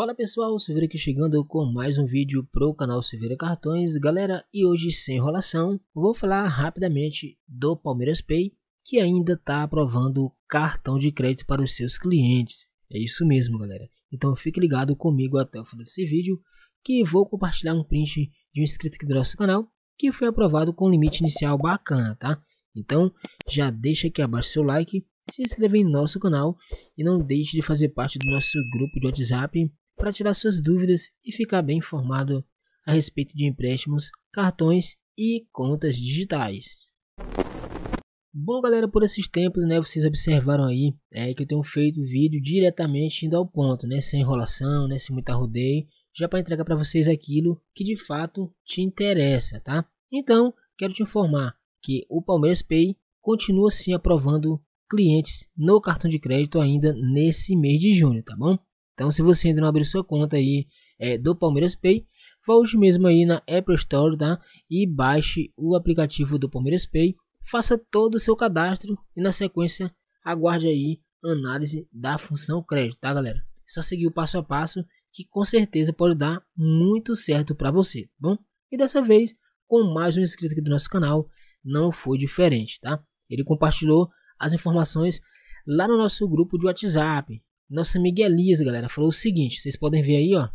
Fala pessoal, Silveira aqui chegando com mais um vídeo pro canal Silveira Cartões. Galera, e hoje sem enrolação, vou falar rapidamente do Palmeiras Pay, que ainda está aprovando cartão de crédito para os seus clientes. É isso mesmo, galera. Então fique ligado comigo até o final desse vídeo, que vou compartilhar um print de um inscrito aqui do nosso canal, que foi aprovado com limite inicial bacana, tá? Então já deixa aqui abaixo seu like, se inscreva em nosso canal e não deixe de fazer parte do nosso grupo de WhatsApp para tirar suas dúvidas e ficar bem informado a respeito de empréstimos, cartões e contas digitais. Bom, galera, por esses tempos, né, vocês observaram aí é, que eu tenho feito vídeo diretamente indo ao ponto, né, sem enrolação, né, sem muita rodeio, já para entregar para vocês aquilo que de fato te interessa, tá? Então, quero te informar que o Palmeiras Pay continua sim aprovando clientes no cartão de crédito ainda nesse mês de junho, tá bom? Então, se você ainda não abriu sua conta aí é, do Palmeiras Pay, volte mesmo aí na Apple Store, tá? E baixe o aplicativo do Palmeiras Pay, faça todo o seu cadastro e na sequência aguarde aí análise da função crédito, tá, galera? Só seguir o passo a passo que com certeza pode dar muito certo para você, tá bom? E dessa vez, com mais um inscrito aqui do nosso canal, não foi diferente, tá? Ele compartilhou as informações lá no nosso grupo de WhatsApp. Nosso amigo Elias, galera, falou o seguinte: vocês podem ver aí, ó.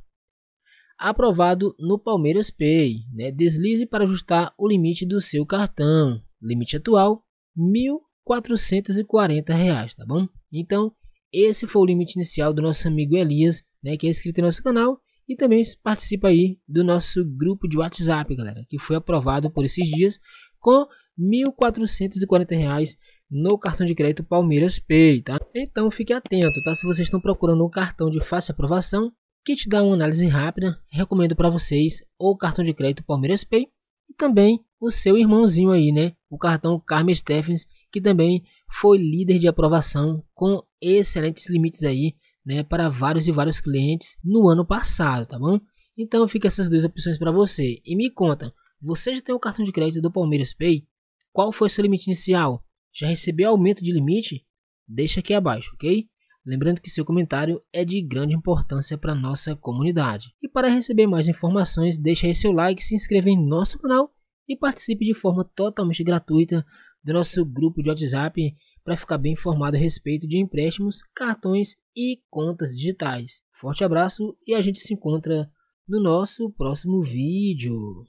Aprovado no Palmeiras Pay, né? Deslize para ajustar o limite do seu cartão. Limite atual R$ 1.440, tá bom? Então, esse foi o limite inicial do nosso amigo Elias, né, que é inscrito no nosso canal e também participa aí do nosso grupo de WhatsApp, galera, que foi aprovado por esses dias com R$ 1.440 no cartão de crédito Palmeiras Pay, tá? Então fique atento, tá? Se vocês estão procurando um cartão de fácil aprovação, que te dá uma análise rápida, recomendo para vocês o cartão de crédito Palmeiras Pay e também o seu irmãozinho aí, né? O cartão Carmen Steffens, que também foi líder de aprovação com excelentes limites aí, né, para vários e vários clientes no ano passado, tá bom? Então fica essas duas opções para você. E me conta, você já tem o cartão de crédito do Palmeiras Pay? Qual foi seu limite inicial? Já recebeu aumento de limite? Deixa aqui abaixo, ok? Lembrando que seu comentário é de grande importância para nossa comunidade. E para receber mais informações, deixa aí seu like, se inscreva em nosso canal e participe de forma totalmente gratuita do nosso grupo de WhatsApp para ficar bem informado a respeito de empréstimos, cartões e contas digitais. Forte abraço e a gente se encontra no nosso próximo vídeo.